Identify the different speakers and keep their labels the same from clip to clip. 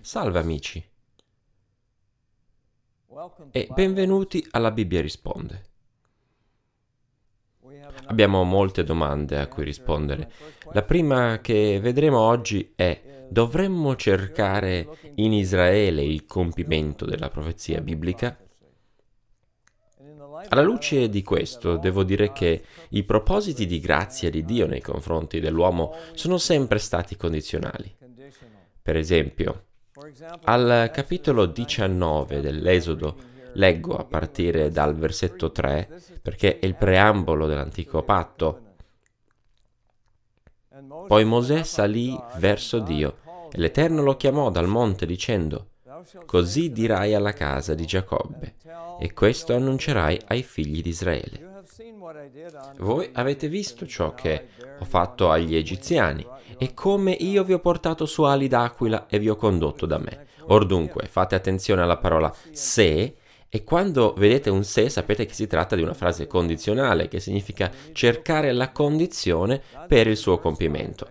Speaker 1: Salve amici e benvenuti alla Bibbia risponde. Abbiamo molte domande a cui rispondere. La prima che vedremo oggi è uh, dovremmo cercare in Israele il compimento della profezia biblica? Alla luce di questo, devo dire che i propositi di grazia di Dio nei confronti dell'uomo sono sempre stati condizionali. Per esempio, al capitolo 19 dell'Esodo leggo a partire dal versetto 3 perché è il preambolo dell'antico patto. Poi Mosè salì verso Dio e l'Eterno lo chiamò dal monte dicendo Così dirai alla casa di Giacobbe e questo annuncerai ai figli di Israele. Voi avete visto ciò che ho fatto agli egiziani e come io vi ho portato su ali d'aquila e vi ho condotto da me. Or dunque, fate attenzione alla parola se e quando vedete un se sapete che si tratta di una frase condizionale che significa cercare la condizione per il suo compimento.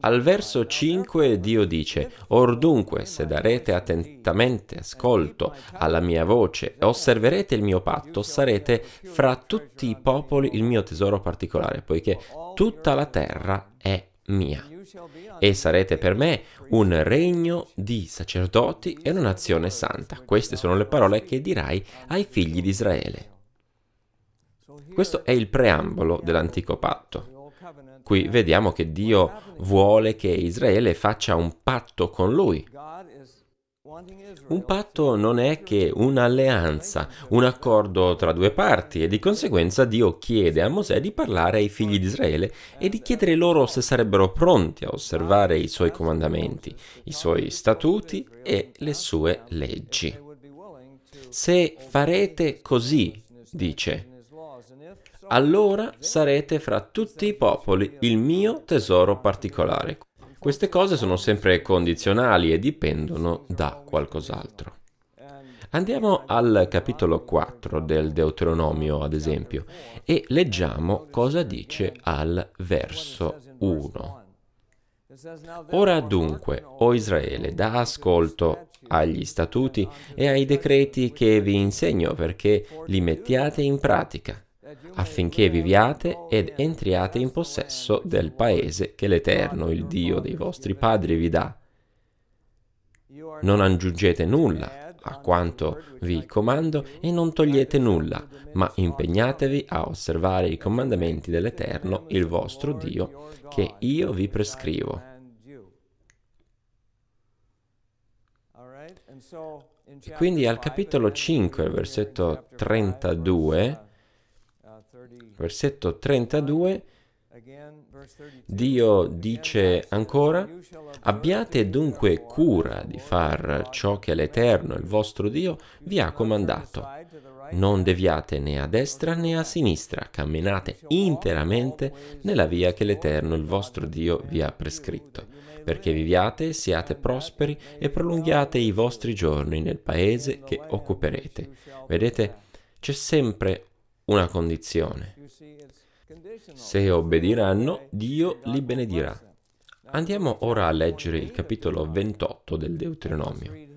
Speaker 1: Al verso 5 Dio dice, Or dunque, se darete attentamente ascolto alla mia voce e osserverete il mio patto, sarete fra tutti i popoli il mio tesoro particolare, poiché tutta la terra è mia e sarete per me un regno di sacerdoti e una nazione santa. Queste sono le parole che dirai ai figli di Israele. Questo è il preambolo dell'antico patto. Qui vediamo che Dio vuole che Israele faccia un patto con lui. Un patto non è che un'alleanza, un accordo tra due parti e di conseguenza Dio chiede a Mosè di parlare ai figli di Israele e di chiedere loro se sarebbero pronti a osservare i suoi comandamenti, i suoi statuti e le sue leggi. Se farete così, dice, allora sarete fra tutti i popoli il mio tesoro particolare. Queste cose sono sempre condizionali e dipendono da qualcos'altro. Andiamo al capitolo 4 del Deuteronomio, ad esempio, e leggiamo cosa dice al verso 1. Ora dunque, o Israele, da ascolto agli statuti e ai decreti che vi insegno perché li mettiate in pratica affinché viviate ed entriate in possesso del paese che l'Eterno, il Dio dei vostri padri, vi dà. Non aggiungete nulla a quanto vi comando e non togliete nulla, ma impegnatevi a osservare i comandamenti dell'Eterno, il vostro Dio, che io vi prescrivo. E quindi al capitolo 5, versetto 32, versetto 32, Dio dice ancora, abbiate dunque cura di far ciò che l'Eterno, il vostro Dio, vi ha comandato. Non deviate né a destra né a sinistra, camminate interamente nella via che l'Eterno, il vostro Dio, vi ha prescritto, perché viviate, siate prosperi e prolunghiate i vostri giorni nel paese che occuperete. Vedete, c'è sempre una condizione. Se obbediranno, Dio li benedirà. Andiamo ora a leggere il capitolo 28 del Deuteronomio.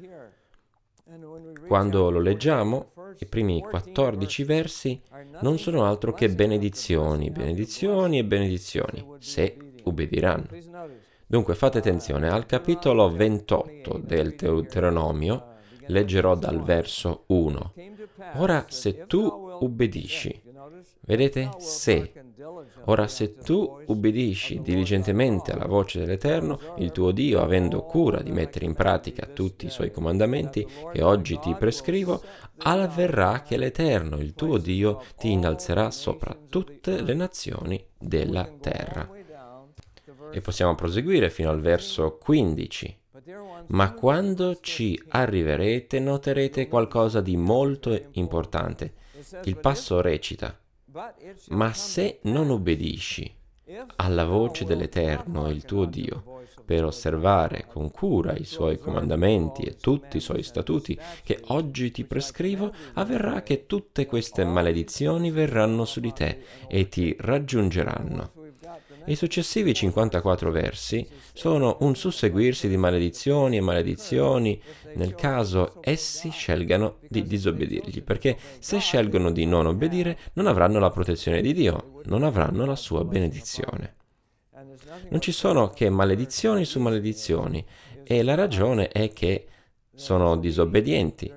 Speaker 1: Quando lo leggiamo, i primi 14 versi non sono altro che benedizioni, benedizioni e benedizioni, se ubbidiranno. Dunque fate attenzione, al capitolo 28 del Deuteronomio leggerò dal verso 1. Ora se tu ubbidisci, vedete se, ora se tu ubbidisci diligentemente alla voce dell'Eterno, il tuo Dio, avendo cura di mettere in pratica tutti i suoi comandamenti che oggi ti prescrivo, avverrà che l'Eterno, il tuo Dio, ti innalzerà sopra tutte le nazioni della terra. E possiamo proseguire fino al verso 15 ma quando ci arriverete noterete qualcosa di molto importante. Il passo recita, ma se non obbedisci alla voce dell'Eterno, il tuo Dio, per osservare con cura i suoi comandamenti e tutti i suoi statuti che oggi ti prescrivo, avverrà che tutte queste maledizioni verranno su di te e ti raggiungeranno. I successivi 54 versi sono un susseguirsi di maledizioni e maledizioni nel caso essi scelgano di disobbedirgli, perché se scelgono di non obbedire non avranno la protezione di Dio, non avranno la sua benedizione. Non ci sono che maledizioni su maledizioni e la ragione è che sono disobbedienti,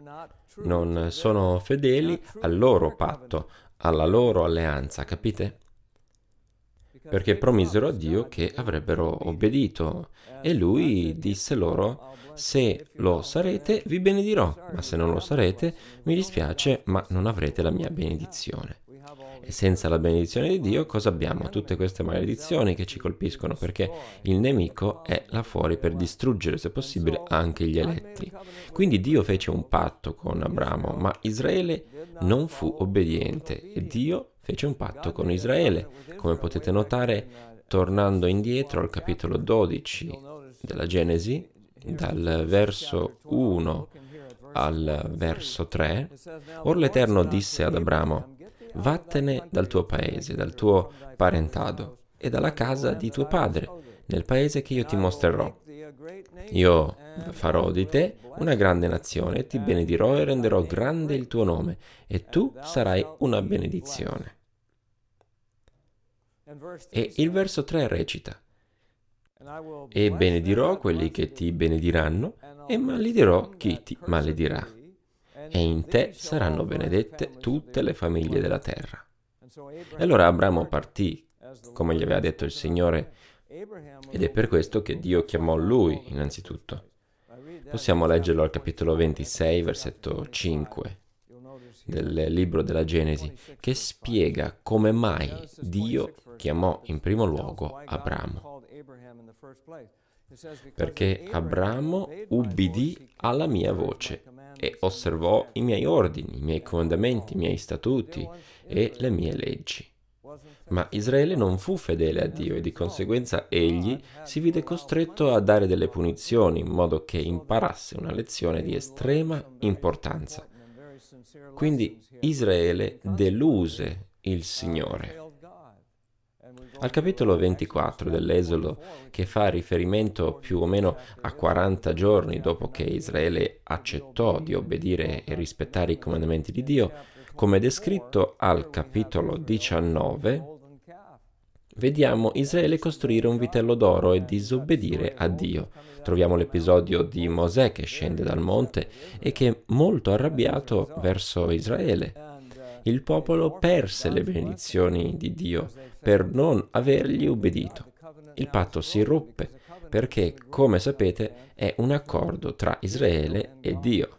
Speaker 1: non sono fedeli al loro patto, alla loro alleanza, capite? perché promisero a Dio che avrebbero obbedito e lui disse loro se lo sarete vi benedirò, ma se non lo sarete mi dispiace, ma non avrete la mia benedizione. E senza la benedizione di Dio cosa abbiamo? Tutte queste maledizioni che ci colpiscono perché il nemico è là fuori per distruggere se possibile anche gli eletti. Quindi Dio fece un patto con Abramo, ma Israele non fu obbediente e Dio fece un patto con Israele. Come potete notare, tornando indietro al capitolo 12 della Genesi, dal verso 1 al verso 3, Or l'Eterno disse ad Abramo, vattene dal tuo paese, dal tuo parentado e dalla casa di tuo padre, nel paese che io ti mostrerò. Io farò di te una grande nazione, ti benedirò e renderò grande il tuo nome, e tu sarai una benedizione. E il verso 3 recita, e benedirò quelli che ti benediranno, e maledirò chi ti maledirà. E in te saranno benedette tutte le famiglie della terra. E allora Abramo partì, come gli aveva detto il Signore, ed è per questo che Dio chiamò lui innanzitutto. Possiamo leggerlo al capitolo 26, versetto 5 del libro della Genesi, che spiega come mai Dio chiamò in primo luogo Abramo. Perché Abramo ubbidì alla mia voce e osservò i miei ordini, i miei comandamenti, i miei statuti e le mie leggi. Ma Israele non fu fedele a Dio e di conseguenza egli si vide costretto a dare delle punizioni in modo che imparasse una lezione di estrema importanza. Quindi Israele deluse il Signore. Al capitolo 24 dell'Esodo, che fa riferimento più o meno a 40 giorni dopo che Israele accettò di obbedire e rispettare i comandamenti di Dio, come descritto al capitolo 19, vediamo Israele costruire un vitello d'oro e disobbedire a Dio. Troviamo l'episodio di Mosè che scende dal monte e che è molto arrabbiato verso Israele. Il popolo perse le benedizioni di Dio per non avergli ubbidito. Il patto si ruppe perché, come sapete, è un accordo tra Israele e Dio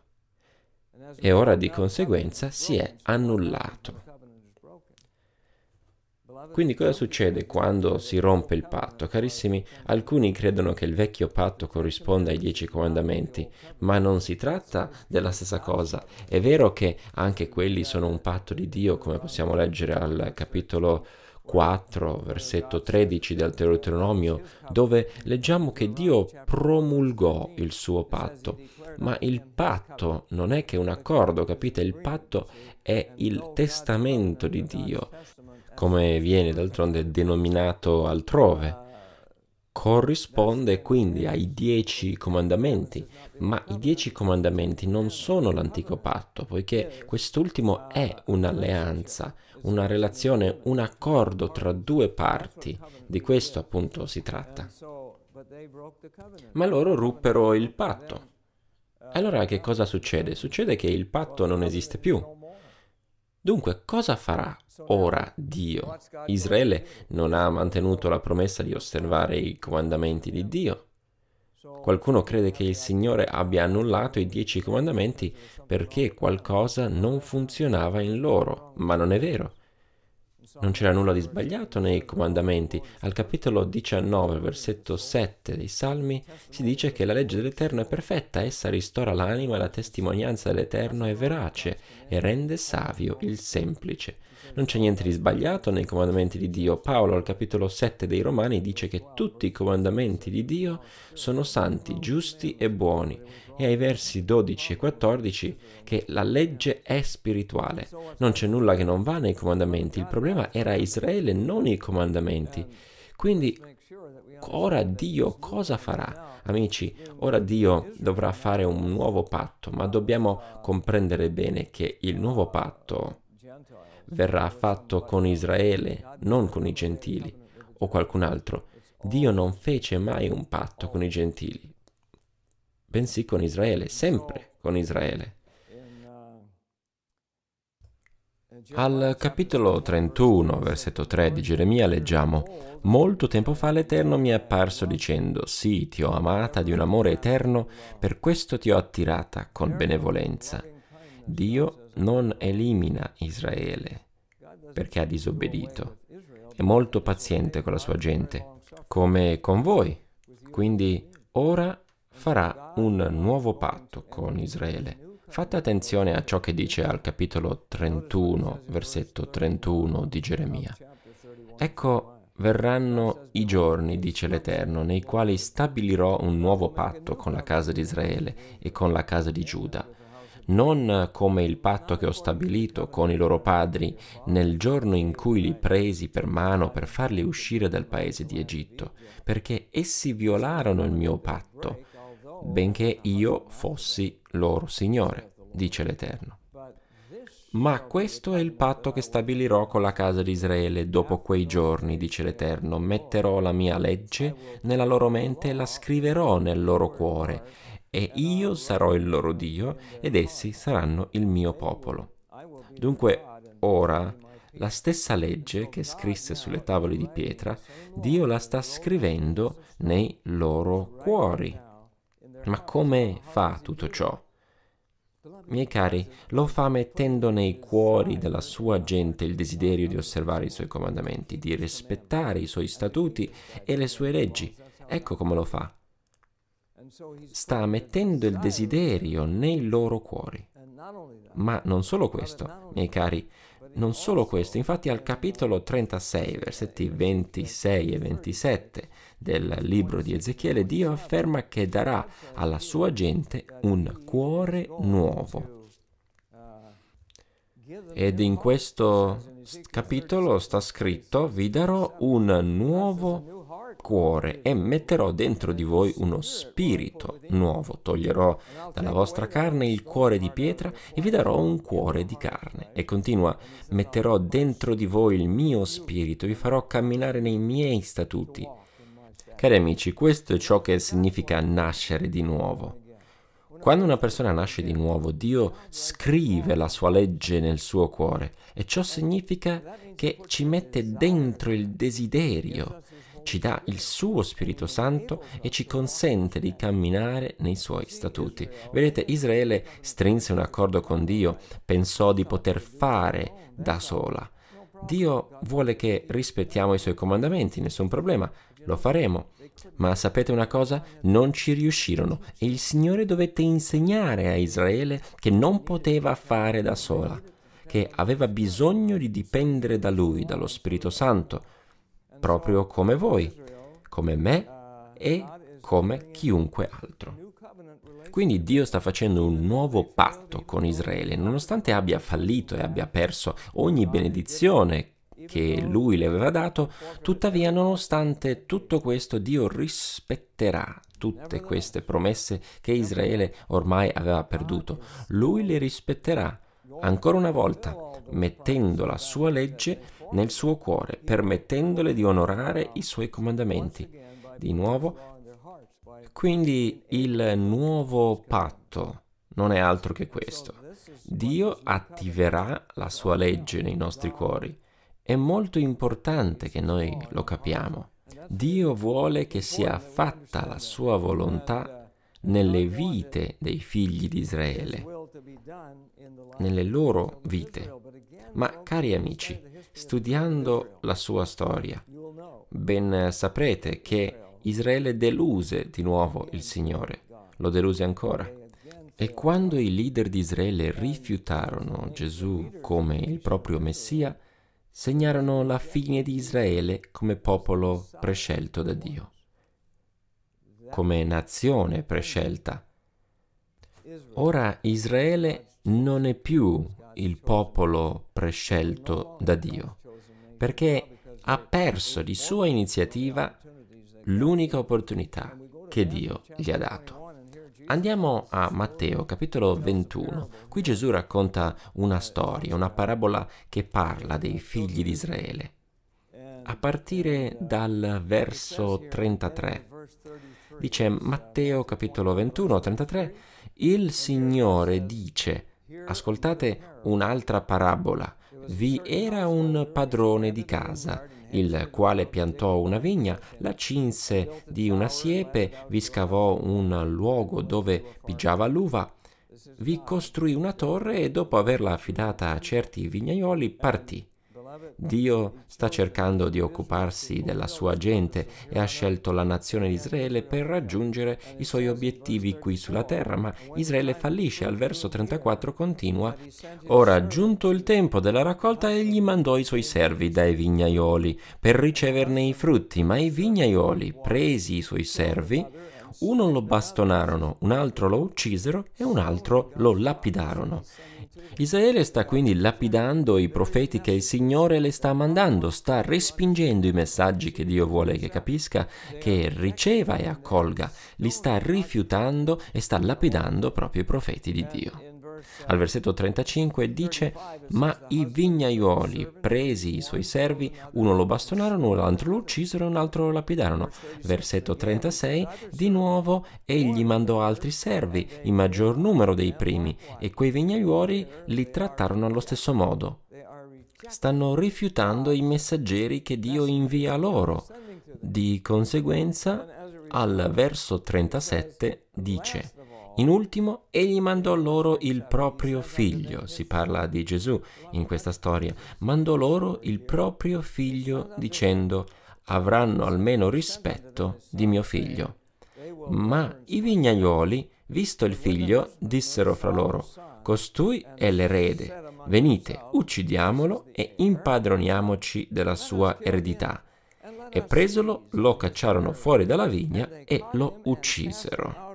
Speaker 1: e ora di conseguenza si è annullato. Quindi cosa succede quando si rompe il patto? Carissimi, alcuni credono che il vecchio patto corrisponda ai dieci comandamenti, ma non si tratta della stessa cosa. È vero che anche quelli sono un patto di Dio, come possiamo leggere al capitolo 4, versetto 13 del Deuteronomio, dove leggiamo che Dio promulgò il suo patto. Ma il patto non è che un accordo, capite? Il patto è il testamento di Dio come viene d'altronde denominato altrove. Corrisponde quindi ai dieci comandamenti, ma i dieci comandamenti non sono l'antico patto, poiché quest'ultimo è un'alleanza, una relazione, un accordo tra due parti. Di questo appunto si tratta. Ma loro ruppero il patto. Allora che cosa succede? Succede che il patto non esiste più. Dunque, cosa farà ora Dio? Israele non ha mantenuto la promessa di osservare i comandamenti di Dio. Qualcuno crede che il Signore abbia annullato i dieci comandamenti perché qualcosa non funzionava in loro, ma non è vero. Non c'era nulla di sbagliato nei comandamenti. Al capitolo 19, versetto 7 dei Salmi, si dice che la legge dell'Eterno è perfetta, essa ristora l'anima, la testimonianza dell'Eterno è verace e rende savio il semplice. Non c'è niente di sbagliato nei comandamenti di Dio. Paolo al capitolo 7 dei Romani dice che tutti i comandamenti di Dio sono santi, giusti e buoni e ai versi 12 e 14 che la legge è spirituale. Non c'è nulla che non va nei comandamenti. Il problema era Israele, non i comandamenti. Quindi ora Dio cosa farà? Amici, ora Dio dovrà fare un nuovo patto, ma dobbiamo comprendere bene che il nuovo patto verrà fatto con Israele, non con i gentili o qualcun altro. Dio non fece mai un patto con i gentili bensì con Israele, sempre con Israele. Al capitolo 31, versetto 3 di Geremia leggiamo, Molto tempo fa l'Eterno mi è apparso dicendo, Sì, ti ho amata di un amore eterno, per questo ti ho attirata con benevolenza. Dio non elimina Israele perché ha disobbedito. È molto paziente con la sua gente, come con voi. Quindi ora farà un nuovo patto con Israele. Fate attenzione a ciò che dice al capitolo 31, versetto 31 di Geremia. Ecco, verranno i giorni, dice l'Eterno, nei quali stabilirò un nuovo patto con la casa di Israele e con la casa di Giuda non come il patto che ho stabilito con i loro padri nel giorno in cui li presi per mano per farli uscire dal paese di Egitto, perché essi violarono il mio patto, benché io fossi loro Signore, dice l'Eterno. Ma questo è il patto che stabilirò con la casa di Israele dopo quei giorni, dice l'Eterno. Metterò la mia legge nella loro mente e la scriverò nel loro cuore, e io sarò il loro Dio ed essi saranno il mio popolo. Dunque, ora, la stessa legge che scrisse sulle tavole di pietra, Dio la sta scrivendo nei loro cuori. Ma come fa tutto ciò? Miei cari, lo fa mettendo nei cuori della sua gente il desiderio di osservare i suoi comandamenti, di rispettare i suoi statuti e le sue leggi. Ecco come lo fa. Sta mettendo il desiderio nei loro cuori. Ma non solo questo, miei cari, non solo questo, infatti al capitolo 36, versetti 26 e 27 del libro di Ezechiele, Dio afferma che darà alla sua gente un cuore nuovo. Ed in questo capitolo sta scritto, vi darò un nuovo cuore cuore e metterò dentro di voi uno spirito nuovo. Toglierò dalla vostra carne il cuore di pietra e vi darò un cuore di carne. E continua, metterò dentro di voi il mio spirito, vi farò camminare nei miei statuti. Cari amici, questo è ciò che significa nascere di nuovo. Quando una persona nasce di nuovo, Dio scrive la sua legge nel suo cuore e ciò significa che ci mette dentro il desiderio ci dà il suo Spirito Santo e ci consente di camminare nei suoi statuti. Vedete, Israele strinse un accordo con Dio, pensò di poter fare da sola. Dio vuole che rispettiamo i suoi comandamenti, nessun problema, lo faremo. Ma sapete una cosa? Non ci riuscirono e il Signore dovette insegnare a Israele che non poteva fare da sola, che aveva bisogno di dipendere da Lui, dallo Spirito Santo, proprio come voi, come me e come chiunque altro. Quindi Dio sta facendo un nuovo patto con Israele, nonostante abbia fallito e abbia perso ogni benedizione che lui le aveva dato, tuttavia nonostante tutto questo Dio rispetterà tutte queste promesse che Israele ormai aveva perduto. Lui le rispetterà ancora una volta, mettendo la sua legge nel suo cuore, permettendole di onorare i suoi comandamenti. Di nuovo, quindi il nuovo patto non è altro che questo. Dio attiverà la sua legge nei nostri cuori. È molto importante che noi lo capiamo. Dio vuole che sia fatta la sua volontà nelle vite dei figli di Israele, nelle loro vite. Ma cari amici, studiando la sua storia, ben saprete che Israele deluse di nuovo il Signore, lo deluse ancora. E quando i leader di Israele rifiutarono Gesù come il proprio Messia, segnarono la fine di Israele come popolo prescelto da Dio, come nazione prescelta. Ora Israele non è più il popolo prescelto da Dio, perché ha perso di sua iniziativa l'unica opportunità che Dio gli ha dato. Andiamo a Matteo capitolo 21. Qui Gesù racconta una storia, una parabola che parla dei figli di Israele. A partire dal verso 33. Dice Matteo capitolo 21, 33, il Signore dice Ascoltate un'altra parabola. Vi era un padrone di casa, il quale piantò una vigna, la cinse di una siepe, vi scavò un luogo dove pigiava l'uva, vi costruì una torre e dopo averla affidata a certi vignaioli partì. Dio sta cercando di occuparsi della sua gente e ha scelto la nazione di Israele per raggiungere i suoi obiettivi qui sulla terra, ma Israele fallisce. Al verso 34 continua, Ora, giunto il tempo della raccolta, egli mandò i suoi servi dai vignaioli per riceverne i frutti, ma i vignaioli, presi i suoi servi, uno lo bastonarono, un altro lo uccisero e un altro lo lapidarono. Israele sta quindi lapidando i profeti che il Signore le sta mandando, sta respingendo i messaggi che Dio vuole che capisca, che riceva e accolga, li sta rifiutando e sta lapidando proprio i profeti di Dio. Al versetto 35 dice, ma i vignaioli, presi i suoi servi, uno lo bastonarono, l'altro lo uccisero, un altro lo lapidarono. Versetto 36, di nuovo, egli mandò altri servi, in maggior numero dei primi, e quei vignaioli li trattarono allo stesso modo. Stanno rifiutando i messaggeri che Dio invia loro. Di conseguenza, al verso 37 dice, in ultimo, egli mandò loro il proprio figlio, si parla di Gesù in questa storia, mandò loro il proprio figlio dicendo avranno almeno rispetto di mio figlio. Ma i vignaioli, visto il figlio, dissero fra loro, costui è l'erede, venite, uccidiamolo e impadroniamoci della sua eredità. E presolo lo cacciarono fuori dalla vigna e lo uccisero.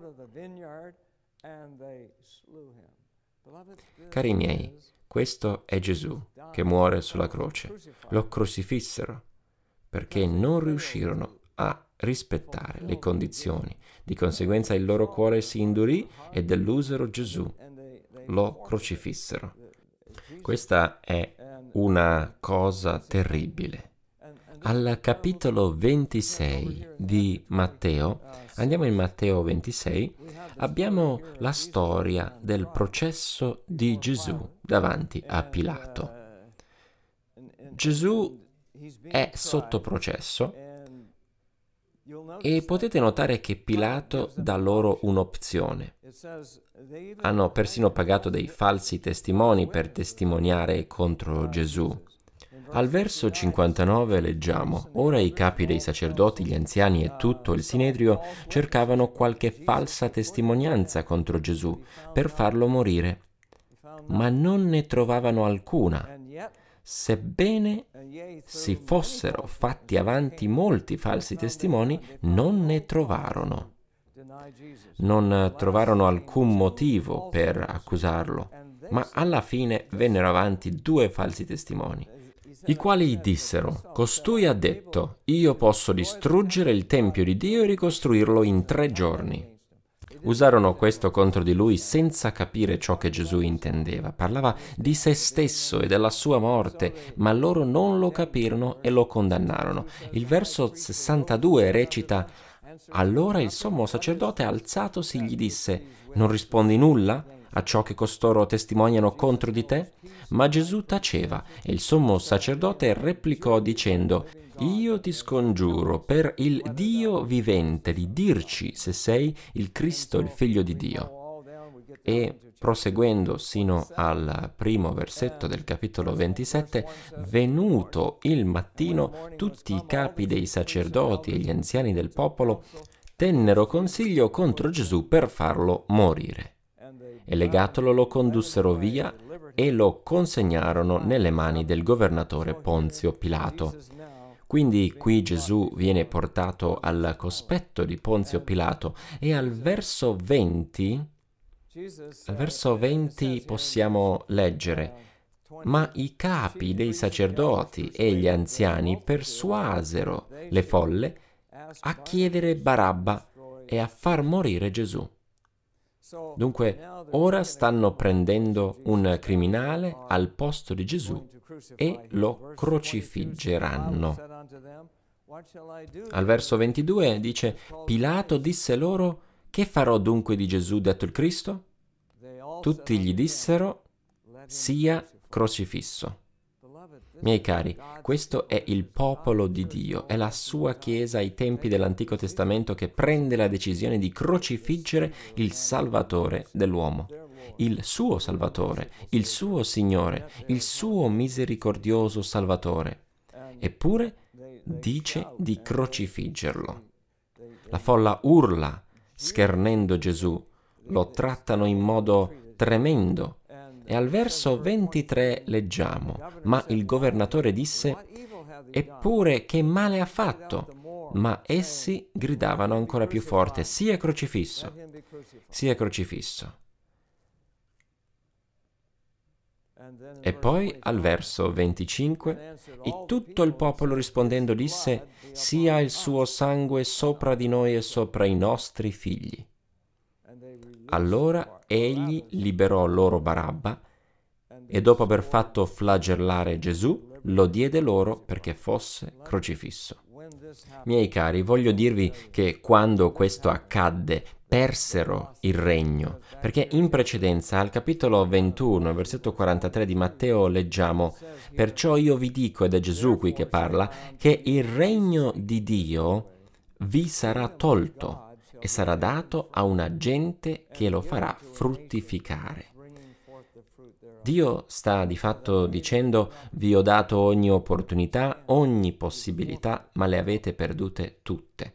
Speaker 1: Cari miei, questo è Gesù che muore sulla croce. Lo crocifissero perché non riuscirono a rispettare le condizioni. Di conseguenza il loro cuore si indurì e delusero Gesù. Lo crocifissero. Questa è una cosa terribile. Al capitolo 26 di Matteo, andiamo in Matteo 26, abbiamo la storia del processo di Gesù davanti a Pilato. Gesù è sotto processo e potete notare che Pilato dà loro un'opzione. Hanno persino pagato dei falsi testimoni per testimoniare contro Gesù. Al verso 59 leggiamo, Ora i capi dei sacerdoti, gli anziani e tutto il Sinedrio cercavano qualche falsa testimonianza contro Gesù per farlo morire, ma non ne trovavano alcuna, sebbene si fossero fatti avanti molti falsi testimoni, non ne trovarono. Non trovarono alcun motivo per accusarlo, ma alla fine vennero avanti due falsi testimoni i quali dissero, Costui ha detto, io posso distruggere il Tempio di Dio e ricostruirlo in tre giorni. Usarono questo contro di lui senza capire ciò che Gesù intendeva. Parlava di se stesso e della sua morte, ma loro non lo capirono e lo condannarono. Il verso 62 recita, Allora il sommo sacerdote alzatosi gli disse, Non rispondi nulla? a ciò che costoro testimoniano contro di te? Ma Gesù taceva e il sommo sacerdote replicò dicendo, Io ti scongiuro per il Dio vivente di dirci se sei il Cristo, il figlio di Dio e proseguendo sino al primo versetto del capitolo 27, venuto il mattino, tutti i capi dei sacerdoti e gli anziani del popolo tennero consiglio contro Gesù per farlo morire e legatolo lo condussero via e lo consegnarono nelle mani del governatore Ponzio Pilato. Quindi qui Gesù viene portato al cospetto di Ponzio Pilato e al verso 20, al verso 20 possiamo leggere ma i capi dei sacerdoti e gli anziani persuasero le folle a chiedere Barabba e a far morire Gesù. Dunque, ora stanno prendendo un criminale al posto di Gesù e lo crocifiggeranno. Al verso 22 dice, Pilato disse loro, che farò dunque di Gesù detto il Cristo? Tutti gli dissero, sia crocifisso. Miei cari, questo è il popolo di Dio, è la sua Chiesa ai tempi dell'Antico Testamento che prende la decisione di crocifiggere il Salvatore dell'uomo, il suo Salvatore, il suo Signore, il suo misericordioso Salvatore. Eppure dice di crocifiggerlo. La folla urla, schernendo Gesù, lo trattano in modo tremendo, e al verso 23 leggiamo, ma il governatore disse, eppure che male ha fatto? Ma essi gridavano ancora più forte, sia crocifisso, sia crocifisso. E poi al verso 25, e tutto il popolo rispondendo disse, sia il suo sangue sopra di noi e sopra i nostri figli. Allora egli liberò loro Barabba e dopo aver fatto flagellare Gesù, lo diede loro perché fosse crocifisso. Miei cari, voglio dirvi che quando questo accadde, persero il regno, perché in precedenza al capitolo 21, versetto 43 di Matteo leggiamo, perciò io vi dico, ed è Gesù qui che parla, che il regno di Dio vi sarà tolto e sarà dato a un agente che lo farà fruttificare. Dio sta di fatto dicendo vi ho dato ogni opportunità, ogni possibilità, ma le avete perdute tutte.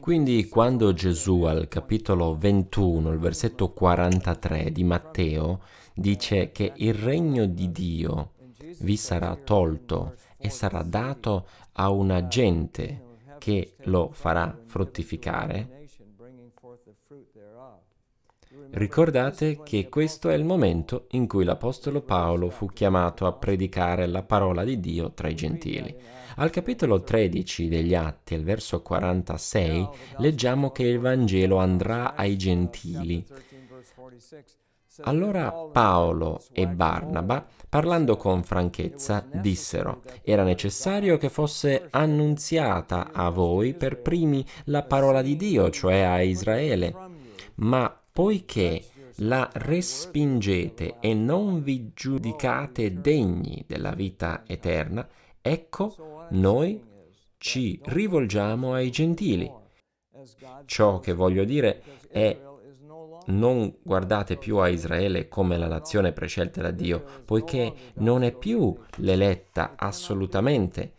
Speaker 1: Quindi quando Gesù al capitolo 21, il versetto 43 di Matteo, dice che il regno di Dio vi sarà tolto e sarà dato a un agente che lo farà fruttificare, Ricordate che questo è il momento in cui l'Apostolo Paolo fu chiamato a predicare la parola di Dio tra i gentili. Al capitolo 13 degli Atti, al verso 46, leggiamo che il Vangelo andrà ai gentili. Allora Paolo e Barnaba, parlando con franchezza, dissero, era necessario che fosse annunziata a voi per primi la parola di Dio, cioè a Israele, ma poiché la respingete e non vi giudicate degni della vita eterna, ecco noi ci rivolgiamo ai gentili. Ciò che voglio dire è non guardate più a Israele come la nazione prescelta da Dio, poiché non è più l'eletta assolutamente.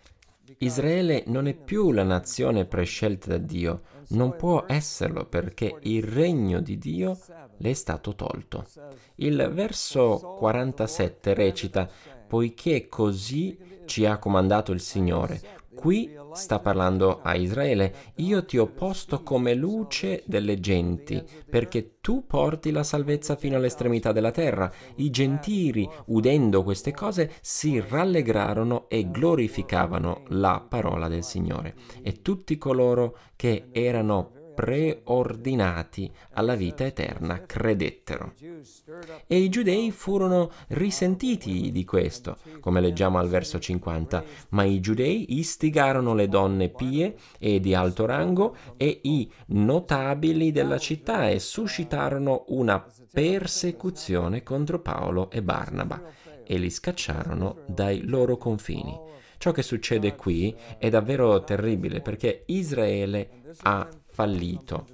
Speaker 1: Israele non è più la nazione prescelta da Dio, non può esserlo perché il regno di Dio le è stato tolto. Il verso 47 recita, poiché così ci ha comandato il Signore, Qui sta parlando a Israele, io ti ho posto come luce delle genti, perché tu porti la salvezza fino all'estremità della terra. I gentili, udendo queste cose, si rallegrarono e glorificavano la parola del Signore. E tutti coloro che erano preordinati alla vita eterna credettero. E i giudei furono risentiti di questo, come leggiamo al verso 50, ma i giudei istigarono le donne pie e di alto rango e i notabili della città e suscitarono una persecuzione contro Paolo e Barnaba e li scacciarono dai loro confini. Ciò che succede qui è davvero terribile perché Israele ha fallito.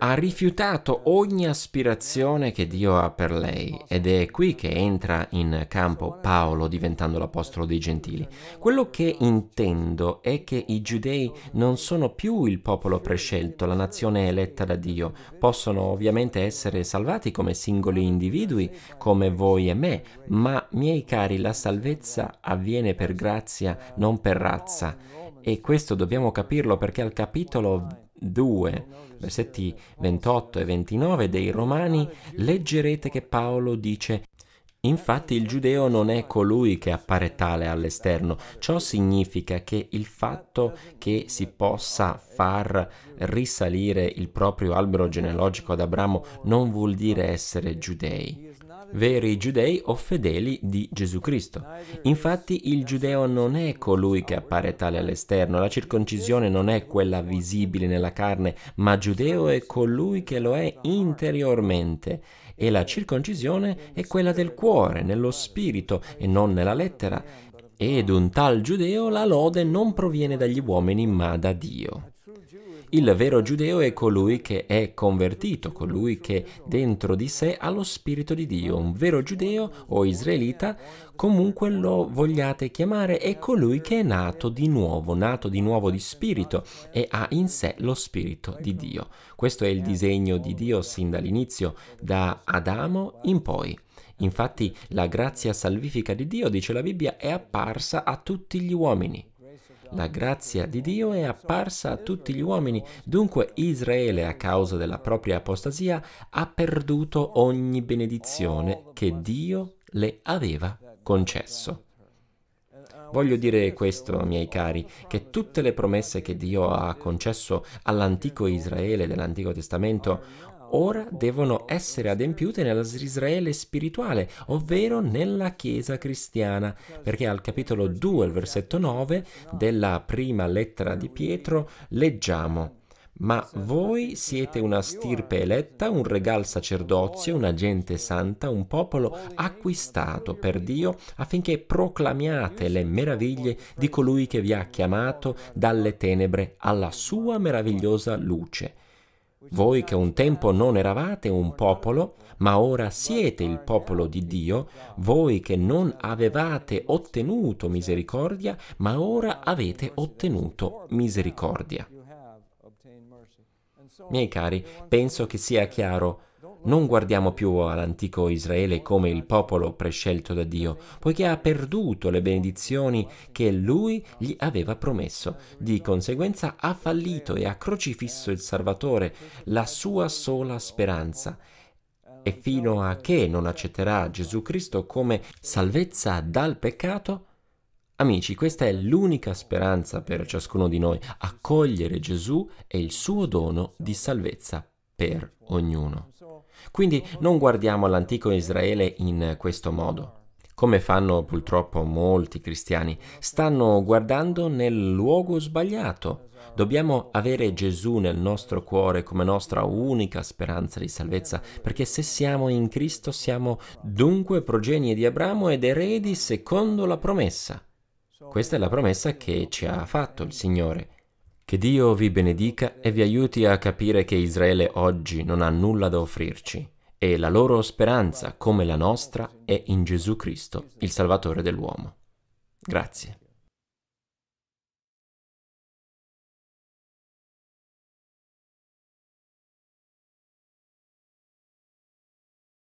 Speaker 1: Ha rifiutato ogni aspirazione che Dio ha per lei ed è qui che entra in campo Paolo diventando l'apostolo dei gentili. Quello che intendo è che i giudei non sono più il popolo prescelto, la nazione eletta da Dio. Possono ovviamente essere salvati come singoli individui, come voi e me, ma miei cari, la salvezza avviene per grazia, non per razza. E questo dobbiamo capirlo perché al capitolo 2, versetti 28 e 29 dei Romani, leggerete che Paolo dice Infatti il giudeo non è colui che appare tale all'esterno, ciò significa che il fatto che si possa far risalire il proprio albero genealogico ad Abramo non vuol dire essere giudei veri giudei o fedeli di Gesù Cristo. Infatti il giudeo non è colui che appare tale all'esterno, la circoncisione non è quella visibile nella carne, ma giudeo è colui che lo è interiormente e la circoncisione è quella del cuore, nello spirito e non nella lettera. Ed un tal giudeo la lode non proviene dagli uomini ma da Dio. Il vero giudeo è colui che è convertito, colui che dentro di sé ha lo Spirito di Dio. Un vero giudeo o israelita, comunque lo vogliate chiamare, è colui che è nato di nuovo, nato di nuovo di Spirito e ha in sé lo Spirito di Dio. Questo è il disegno di Dio sin dall'inizio, da Adamo in poi. Infatti la grazia salvifica di Dio, dice la Bibbia, è apparsa a tutti gli uomini. La grazia di Dio è apparsa a tutti gli uomini, dunque Israele a causa della propria apostasia ha perduto ogni benedizione che Dio le aveva concesso. Voglio dire questo, miei cari, che tutte le promesse che Dio ha concesso all'antico Israele dell'Antico Testamento ora devono essere adempiute nell'Israele spirituale, ovvero nella Chiesa cristiana, perché al capitolo 2, il versetto 9 della prima lettera di Pietro leggiamo ma voi siete una stirpe eletta, un regal sacerdozio, una gente santa, un popolo acquistato per Dio affinché proclamiate le meraviglie di colui che vi ha chiamato dalle tenebre alla sua meravigliosa luce voi che un tempo non eravate un popolo, ma ora siete il popolo di Dio, voi che non avevate ottenuto misericordia, ma ora avete ottenuto misericordia. Miei cari, penso che sia chiaro non guardiamo più all'antico Israele come il popolo prescelto da Dio, poiché ha perduto le benedizioni che lui gli aveva promesso. Di conseguenza ha fallito e ha crocifisso il Salvatore, la sua sola speranza e fino a che non accetterà Gesù Cristo come salvezza dal peccato, amici, questa è l'unica speranza per ciascuno di noi, accogliere Gesù e il suo dono di salvezza per ognuno. Quindi non guardiamo l'antico Israele in questo modo. Come fanno purtroppo molti cristiani, stanno guardando nel luogo sbagliato. Dobbiamo avere Gesù nel nostro cuore come nostra unica speranza di salvezza, perché se siamo in Cristo siamo dunque progenie di Abramo ed eredi secondo la promessa. Questa è la promessa che ci ha fatto il Signore. Che Dio vi benedica e vi aiuti a capire che Israele oggi non ha nulla da offrirci e la loro speranza, come la nostra, è in Gesù Cristo, il Salvatore dell'uomo. Grazie.